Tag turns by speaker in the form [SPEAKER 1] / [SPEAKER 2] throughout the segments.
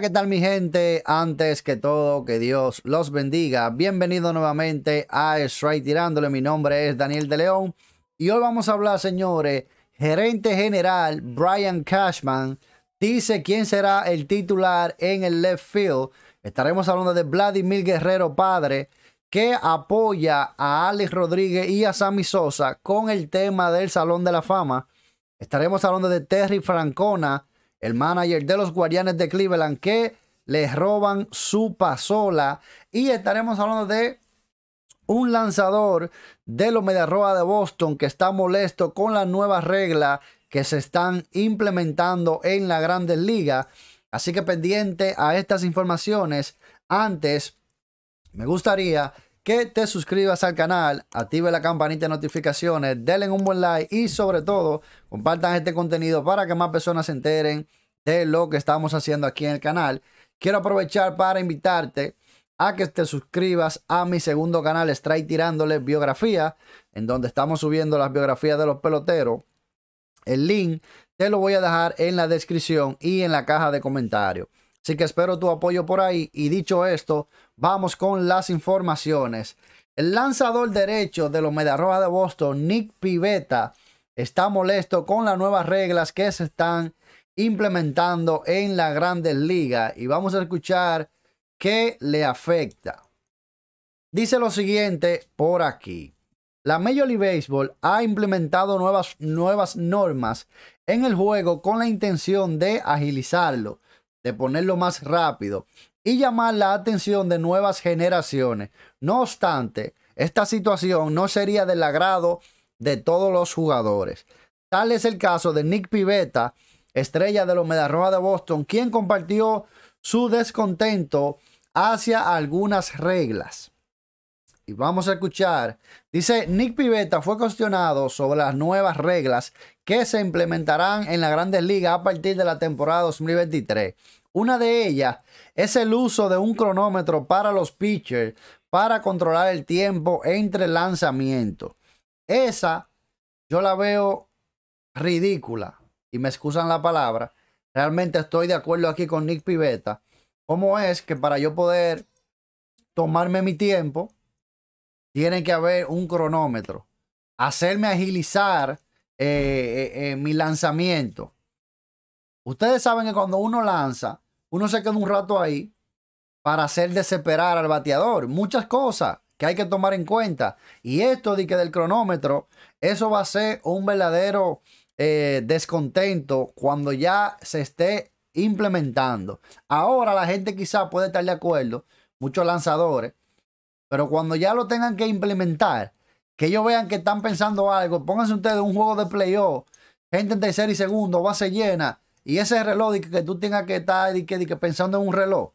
[SPEAKER 1] ¿qué tal mi gente? Antes que todo, que Dios los bendiga. Bienvenido nuevamente a Strike Tirándole. Mi nombre es Daniel de León y hoy vamos a hablar, señores, gerente general Brian Cashman dice quién será el titular en el left field. Estaremos hablando de Vladimir Guerrero Padre que apoya a Alex Rodríguez y a Sammy Sosa con el tema del Salón de la Fama. Estaremos hablando de Terry Francona el manager de los Guardianes de Cleveland, que les roban su pasola. Y estaremos hablando de un lanzador de los Mediarroa de Boston que está molesto con las nuevas reglas que se están implementando en la Grandes Liga. Así que pendiente a estas informaciones. Antes, me gustaría que te suscribas al canal, active la campanita de notificaciones, denle un buen like y sobre todo compartan este contenido para que más personas se enteren de lo que estamos haciendo aquí en el canal. Quiero aprovechar para invitarte a que te suscribas a mi segundo canal, Strike Tirándole Biografía, en donde estamos subiendo las biografías de los peloteros. El link te lo voy a dejar en la descripción y en la caja de comentarios. Así que espero tu apoyo por ahí. Y dicho esto, vamos con las informaciones. El lanzador derecho de los Medarrojas de Boston, Nick Pivetta, está molesto con las nuevas reglas que se están implementando en la Grandes liga Y vamos a escuchar qué le afecta. Dice lo siguiente por aquí. La Major League Baseball ha implementado nuevas, nuevas normas en el juego con la intención de agilizarlo de ponerlo más rápido y llamar la atención de nuevas generaciones. No obstante, esta situación no sería del agrado de todos los jugadores. Tal es el caso de Nick Pivetta, estrella de los Roa de Boston, quien compartió su descontento hacia algunas reglas vamos a escuchar. Dice, Nick Pivetta fue cuestionado sobre las nuevas reglas que se implementarán en la grandes ligas a partir de la temporada 2023. Una de ellas es el uso de un cronómetro para los pitchers para controlar el tiempo entre lanzamientos. Esa yo la veo ridícula y me excusan la palabra. Realmente estoy de acuerdo aquí con Nick Pivetta. ¿Cómo es que para yo poder tomarme mi tiempo, tiene que haber un cronómetro. Hacerme agilizar eh, eh, eh, mi lanzamiento. Ustedes saben que cuando uno lanza, uno se queda un rato ahí para hacer desesperar al bateador. Muchas cosas que hay que tomar en cuenta. Y esto de que del cronómetro, eso va a ser un verdadero descontento cuando ya se esté implementando. Ahora la gente quizá puede estar de acuerdo, muchos lanzadores, pero cuando ya lo tengan que implementar, que ellos vean que están pensando algo, pónganse ustedes un juego de playoff, gente en tercer y segundo, base llena, y ese reloj que tú tengas que estar y que, que pensando en un reloj,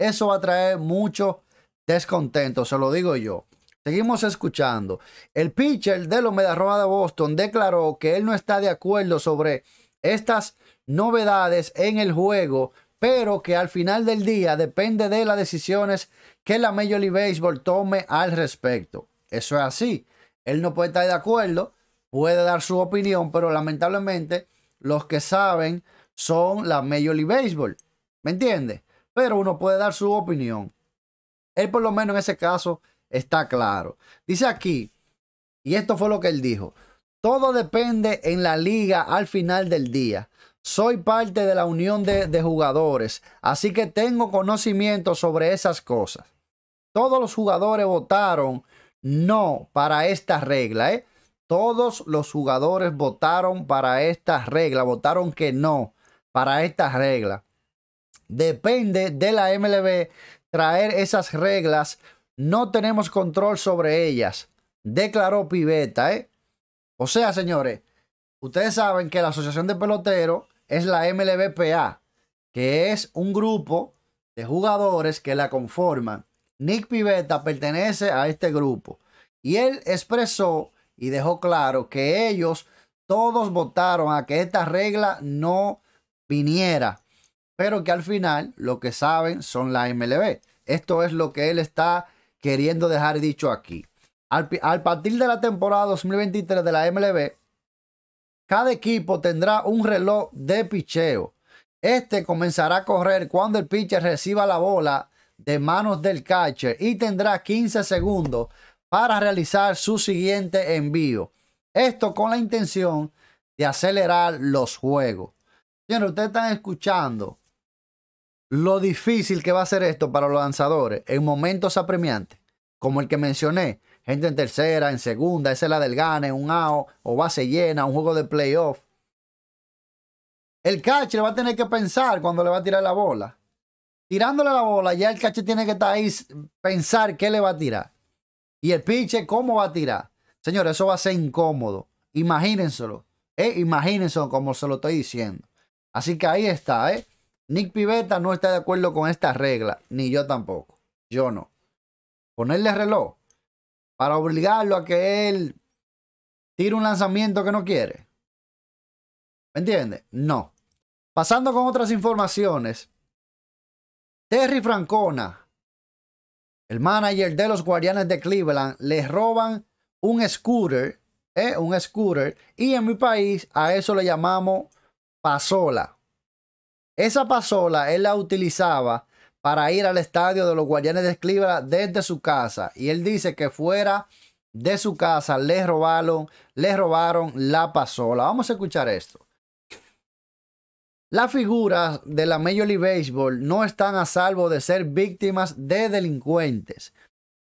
[SPEAKER 1] eso va a traer mucho descontento, se lo digo yo. Seguimos escuchando. El pitcher de los Medarroa de Boston declaró que él no está de acuerdo sobre estas novedades en el juego pero que al final del día depende de las decisiones que la Major League Baseball tome al respecto. Eso es así. Él no puede estar de acuerdo, puede dar su opinión, pero lamentablemente los que saben son la Major League Baseball. ¿Me entiendes? Pero uno puede dar su opinión. Él por lo menos en ese caso está claro. Dice aquí, y esto fue lo que él dijo, todo depende en la liga al final del día soy parte de la unión de, jugadores, así que tengo conocimiento sobre esas cosas. Todos los jugadores votaron no para esta regla, ¿eh? Todos los jugadores votaron para esta regla, votaron que no para esta regla. Depende de la MLB traer esas reglas, no tenemos control sobre ellas, declaró Piveta, ¿eh? O sea, señores, ustedes saben que la Asociación de Peloteros es la MLBPA, que es un grupo de jugadores que la conforman. Nick Pivetta pertenece a este grupo. Y él expresó y dejó claro que ellos todos votaron a que esta regla no viniera, pero que al final lo que saben son la MLB. Esto es lo que él está queriendo dejar dicho aquí. Al, al partir de la temporada 2023 de la MLB, cada equipo tendrá un reloj de picheo. Este comenzará a correr cuando el pitcher reciba la bola de manos del catcher y tendrá 15 segundos para realizar su siguiente envío. Esto con la intención de acelerar los juegos. ustedes están escuchando lo difícil que va a ser esto para los lanzadores en momentos apremiantes, como el que mencioné, gente en tercera, en segunda, esa es la del gane, un AO o base llena, un juego de playoff. El catcher va a tener que pensar cuando le va a tirar la bola. Tirándole la bola, ya el catcher tiene que estar ahí, pensar qué le va a tirar. Y el pitcher, cómo va a tirar. Señor, eso va a ser incómodo. Imagínenselo. ¿eh? imagínense como se lo estoy diciendo. Así que ahí está, ¿eh? Nick Pivetta no está de acuerdo con esta regla, ni yo tampoco. Yo no. Ponerle reloj, para obligarlo a que él tire un lanzamiento que no quiere. ¿Me entiendes? No. Pasando con otras informaciones. Terry Francona, el manager de los Guardianes de Cleveland, le roban un scooter, eh, un scooter, y en mi país a eso le llamamos pasola. Esa pasola él la utilizaba para ir al estadio de los Guardianes de Cleveland desde su casa. Y él dice que fuera de su casa les robaron, les robaron la pasola. Vamos a escuchar esto. Las figuras de la Major League Baseball no están a salvo de ser víctimas de delincuentes.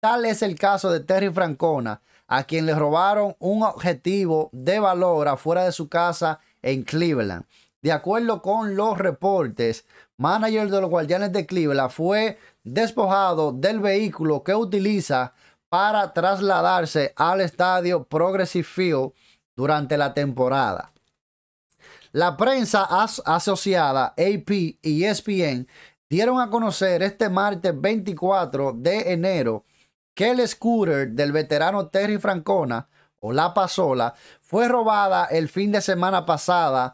[SPEAKER 1] Tal es el caso de Terry Francona, a quien le robaron un objetivo de valor afuera de su casa en Cleveland. De acuerdo con los reportes, manager de los Guardianes de Cleveland fue despojado del vehículo que utiliza para trasladarse al estadio Progressive Field durante la temporada. La prensa asociada AP y ESPN dieron a conocer este martes 24 de enero que el scooter del veterano Terry Francona o La Pasola fue robada el fin de semana pasada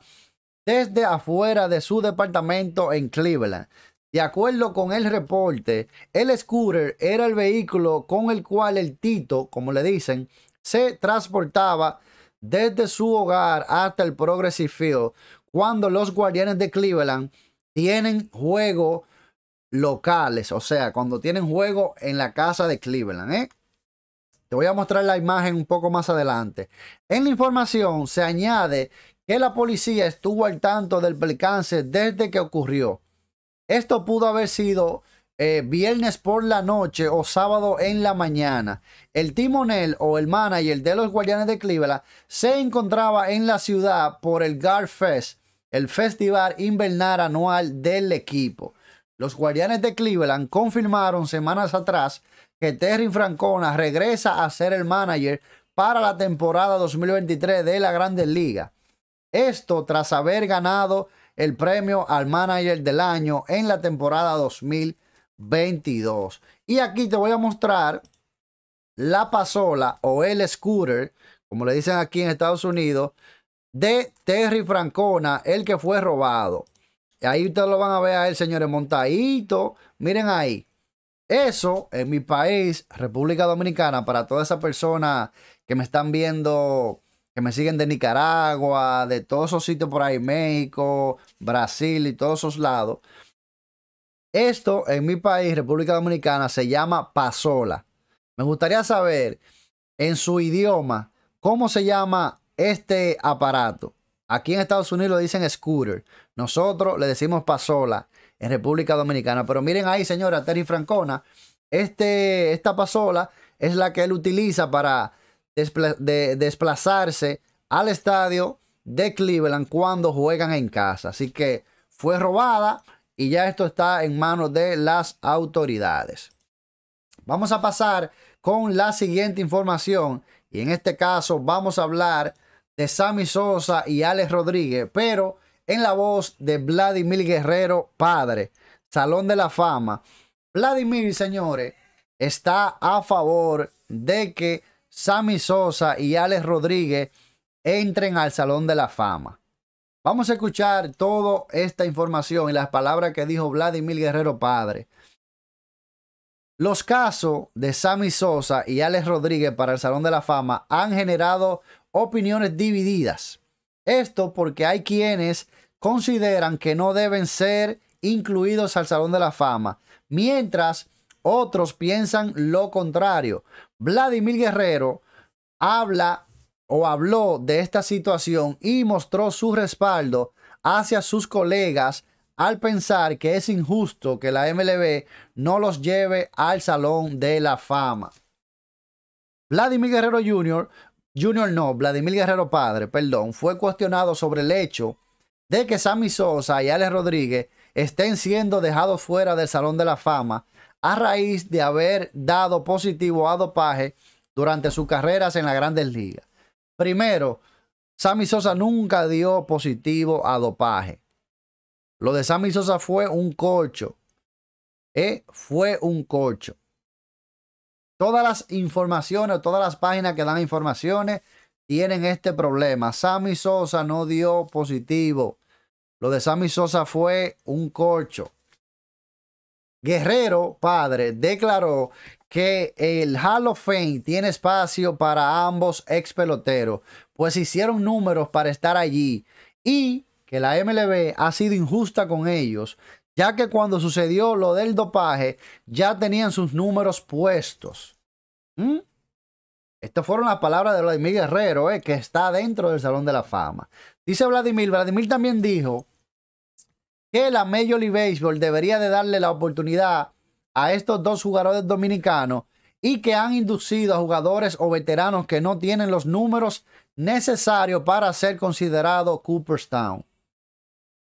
[SPEAKER 1] desde afuera de su departamento en Cleveland. De acuerdo con el reporte, el scooter era el vehículo con el cual el Tito, como le dicen, se transportaba desde su hogar hasta el Progressive Field cuando los Guardianes de Cleveland tienen juego locales, o sea, cuando tienen juego en la casa de Cleveland. ¿eh? Te voy a mostrar la imagen un poco más adelante. En la información se añade que la policía estuvo al tanto del percance desde que ocurrió. Esto pudo haber sido eh, viernes por la noche o sábado en la mañana. El timonel o el manager de los Guardianes de Cleveland se encontraba en la ciudad por el Garfest, el festival invernal anual del equipo. Los Guardianes de Cleveland confirmaron semanas atrás que Terry Francona regresa a ser el manager para la temporada 2023 de la Grande Liga. Esto tras haber ganado el premio al manager del año en la temporada 2022. Y aquí te voy a mostrar la pasola o el scooter, como le dicen aquí en Estados Unidos, de Terry Francona, el que fue robado. Ahí ustedes lo van a ver a él, señores, montadito. Miren ahí. Eso en mi país, República Dominicana, para toda esa persona que me están viendo me siguen de Nicaragua, de todos esos sitios por ahí, México, Brasil y todos esos lados. Esto en mi país, República Dominicana, se llama pasola. Me gustaría saber en su idioma cómo se llama este aparato. Aquí en Estados Unidos lo dicen scooter. Nosotros le decimos pasola en República Dominicana. Pero miren ahí, señora Terry Francona, este, esta pasola es la que él utiliza para de desplazarse al estadio de Cleveland cuando juegan en casa. Así que fue robada y ya esto está en manos de las autoridades. Vamos a pasar con la siguiente información y en este caso vamos a hablar de Sammy Sosa y Alex Rodríguez, pero en la voz de Vladimir Guerrero, padre, Salón de la Fama. Vladimir, señores, está a favor de que Sammy Sosa y Alex Rodríguez entren al Salón de la Fama. Vamos a escuchar toda esta información y las palabras que dijo Vladimir Guerrero Padre. Los casos de Sammy Sosa y Alex Rodríguez para el Salón de la Fama han generado opiniones divididas. Esto porque hay quienes consideran que no deben ser incluidos al Salón de la Fama, mientras otros piensan lo contrario. Vladimir Guerrero habla o habló de esta situación y mostró su respaldo hacia sus colegas al pensar que es injusto que la MLB no los lleve al Salón de la Fama. Vladimir Guerrero Jr., Jr. no, Vladimir Guerrero padre, perdón, fue cuestionado sobre el hecho de que Sammy Sosa y Alex Rodríguez estén siendo dejados fuera del Salón de la Fama a raíz de haber dado positivo a dopaje durante sus carreras en las grandes ligas. Primero, Sammy Sosa nunca dio positivo a dopaje. Lo de Sammy Sosa fue un cocho. Eh, fue un cocho. Todas las informaciones, todas las páginas que dan informaciones tienen este problema. Sammy Sosa no dio positivo. Lo de Sammy Sosa fue un cocho. Guerrero, padre, declaró que el Hall of Fame tiene espacio para ambos ex peloteros, pues hicieron números para estar allí y que la MLB ha sido injusta con ellos, ya que cuando sucedió lo del dopaje ya tenían sus números puestos. ¿Mm? Estas fueron las palabras de Vladimir Guerrero, eh, que está dentro del Salón de la Fama. Dice Vladimir, Vladimir también dijo que la Major League Baseball debería de darle la oportunidad a estos dos jugadores dominicanos y que han inducido a jugadores o veteranos que no tienen los números necesarios para ser considerado Cooperstown.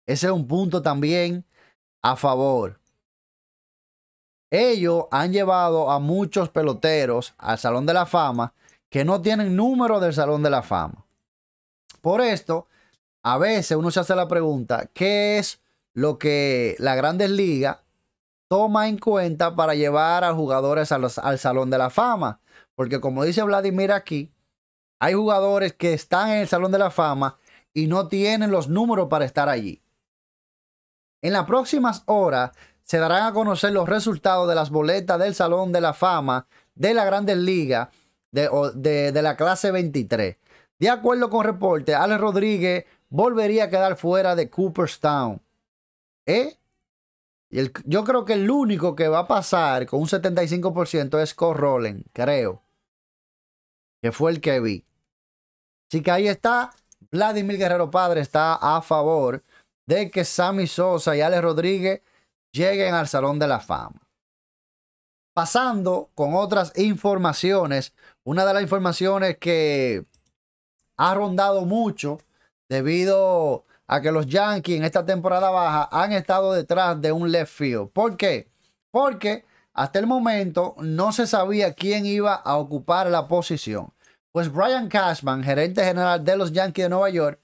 [SPEAKER 1] Ese es un punto también a favor. Ellos han llevado a muchos peloteros al Salón de la Fama que no tienen número del Salón de la Fama. Por esto, a veces uno se hace la pregunta, ¿qué es lo que la Grandes Ligas toma en cuenta para llevar a jugadores al Salón de la Fama. Porque como dice Vladimir aquí, hay jugadores que están en el Salón de la Fama y no tienen los números para estar allí. En las próximas horas se darán a conocer los resultados de las boletas del Salón de la Fama de la Grandes Ligas de, de, la clase 23. De acuerdo con reporte, Alex Rodríguez volvería a quedar fuera de Cooperstown ¿Eh? Y yo creo que el único que va a pasar con un 75% es Rollen creo. Que fue el que vi. Así que ahí está. Vladimir Guerrero Padre está a favor de que Sammy Sosa y Alex Rodríguez lleguen al Salón de la Fama. Pasando con otras informaciones, una de las informaciones que ha rondado mucho debido a que los Yankees en esta temporada baja han estado detrás de un left field. ¿Por qué? Porque hasta el momento no se sabía quién iba a ocupar la posición. Pues Brian Cashman, gerente general de los Yankees de Nueva York,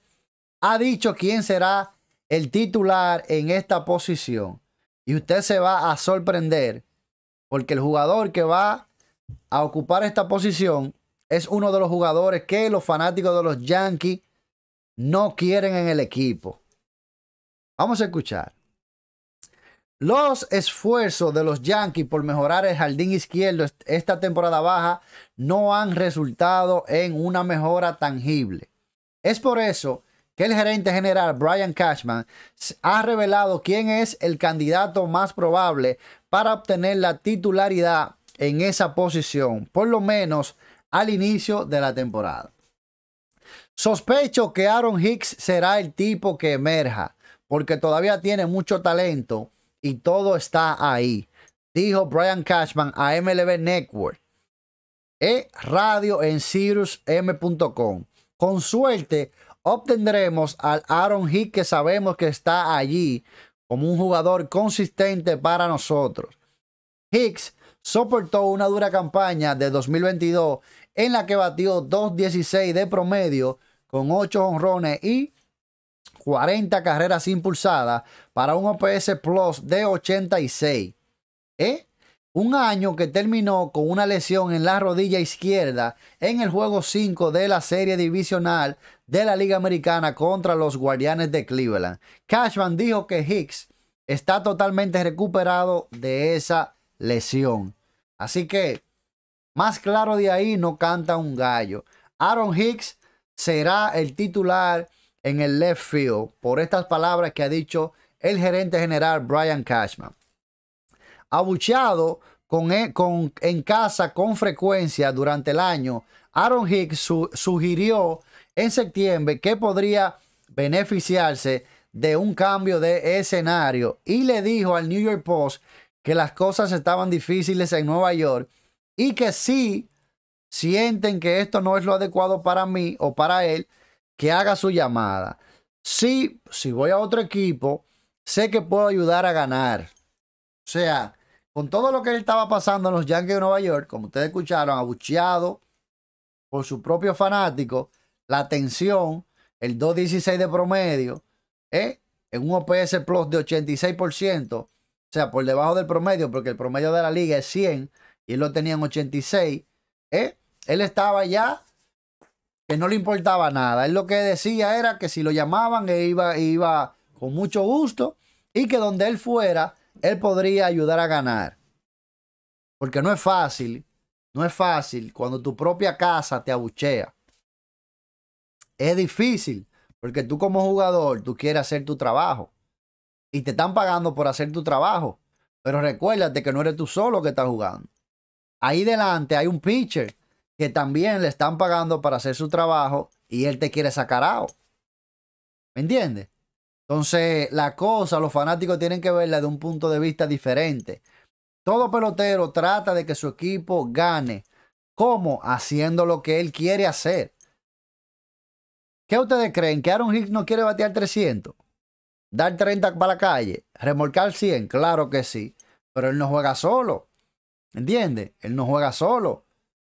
[SPEAKER 1] ha dicho quién será el titular en esta posición. Y usted se va a sorprender porque el jugador que va a ocupar esta posición es uno de los jugadores que los fanáticos de los Yankees no quieren en el equipo. Vamos a escuchar. Los esfuerzos de los Yankees por mejorar el jardín izquierdo esta temporada baja no han resultado en una mejora tangible. Es por eso que el gerente general Brian Cashman ha revelado quién es el candidato más probable para obtener la titularidad en esa posición, por lo menos al inicio de la temporada. Sospecho que Aaron Hicks será el tipo que emerja, porque todavía tiene mucho talento y todo está ahí, dijo Brian Cashman a MLB Network. E radio en CyrusM.com. Con suerte obtendremos al Aaron Hicks que sabemos que está allí como un jugador consistente para nosotros. Hicks soportó una dura campaña de 2022 en la que batió 2.16 de promedio con 8 honrones y 40 carreras impulsadas para un OPS Plus de 86. ¿Eh? Un año que terminó con una lesión en la rodilla izquierda en el juego 5 de la serie divisional de la Liga Americana contra los Guardianes de Cleveland. Cashman dijo que Hicks está totalmente recuperado de esa lesión. Así que, más claro de ahí, no canta un gallo. Aaron Hicks será el titular en el left field por estas palabras que ha dicho el gerente general Brian Cashman. Abuchado e, con, en casa con frecuencia durante el año, Aaron Hicks sugirió en septiembre que podría beneficiarse de un cambio de escenario y le dijo al New York Post que las cosas estaban difíciles en Nueva York y que sí sienten que esto no es lo adecuado para mí o para él, que haga su llamada. Si, si voy a otro equipo, sé que puedo ayudar a ganar. O sea, con todo lo que él estaba pasando en los Yankees de Nueva York, como ustedes escucharon, abucheado por su propio fanático, la tensión, el 2.16 de promedio, ¿eh? en un OPS Plus de 86%, o sea, por debajo del promedio, porque el promedio de la liga es 100 y él lo tenía en 86, ¿eh? Él estaba ya que no le importaba nada. Él lo que decía era que si lo llamaban, iba con mucho gusto y que donde él fuera, él podría ayudar a ganar. Porque no es fácil, no es fácil cuando tu propia casa te abuchea. Es difícil, porque tú como jugador, tú quieres hacer tu trabajo. Y te están pagando por hacer tu trabajo. Pero recuérdate que no eres tú solo que estás jugando. Ahí delante hay un pitcher que también le están pagando para hacer su trabajo y él te quiere sacar o ¿Me entiendes? Entonces, la cosa, los fanáticos tienen que verla de un punto de vista diferente. Todo pelotero trata de que su equipo gane. ¿Cómo? Haciendo lo que él quiere hacer. ¿Qué ustedes creen? ¿Que Aaron Hicks no quiere batear 300? ¿Dar 30 para la calle? ¿Remolcar 100? Claro que sí. Pero él no juega solo. ¿Entiendes? Él no juega solo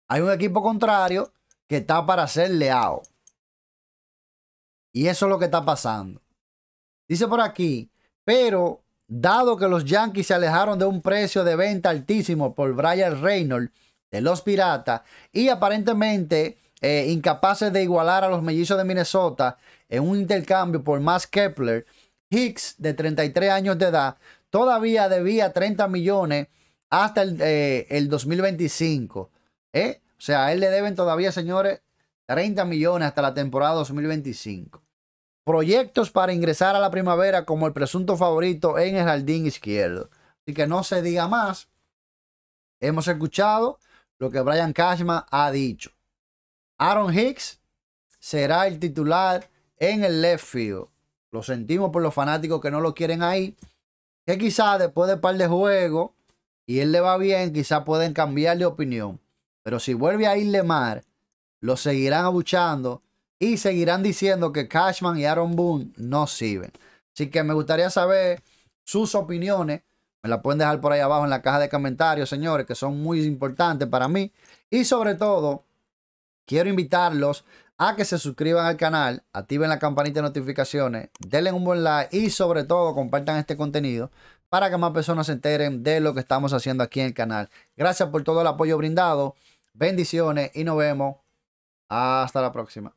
[SPEAKER 1] hay un equipo contrario que está para ser leao. Y eso es lo que está pasando. Dice por aquí, pero dado que los Yankees se alejaron de un precio de venta altísimo por Brian Reynolds de los Piratas y aparentemente eh, incapaces de igualar a los mellizos de Minnesota en un intercambio por Max Kepler, Hicks, de 33 años de edad, todavía debía 30 millones hasta el, eh, el 2025. ¿Eh? O sea, a él le deben todavía, señores, 30 millones hasta la temporada 2025. Proyectos para ingresar a la primavera como el presunto favorito en el jardín izquierdo. Así que no se diga más. Hemos escuchado lo que Brian Cashman ha dicho. Aaron Hicks será el titular en el left field. Lo sentimos por los fanáticos que no lo quieren ahí. Que quizás después de par de juegos y él le va bien, quizá pueden cambiar de opinión. Pero si vuelve a irle mar, lo seguirán abuchando y seguirán diciendo que Cashman y Aaron Boone no sirven. Así que me gustaría saber sus opiniones. Me la pueden dejar por ahí abajo en la caja de comentarios, señores, que son muy importantes para mí. Y sobre todo, quiero invitarlos a que se suscriban al canal, activen la campanita de notificaciones, denle un buen like y sobre todo compartan este contenido para que más personas se enteren de lo que estamos haciendo aquí en el canal. Gracias por todo el apoyo brindado. Bendiciones y nos vemos. Hasta la próxima.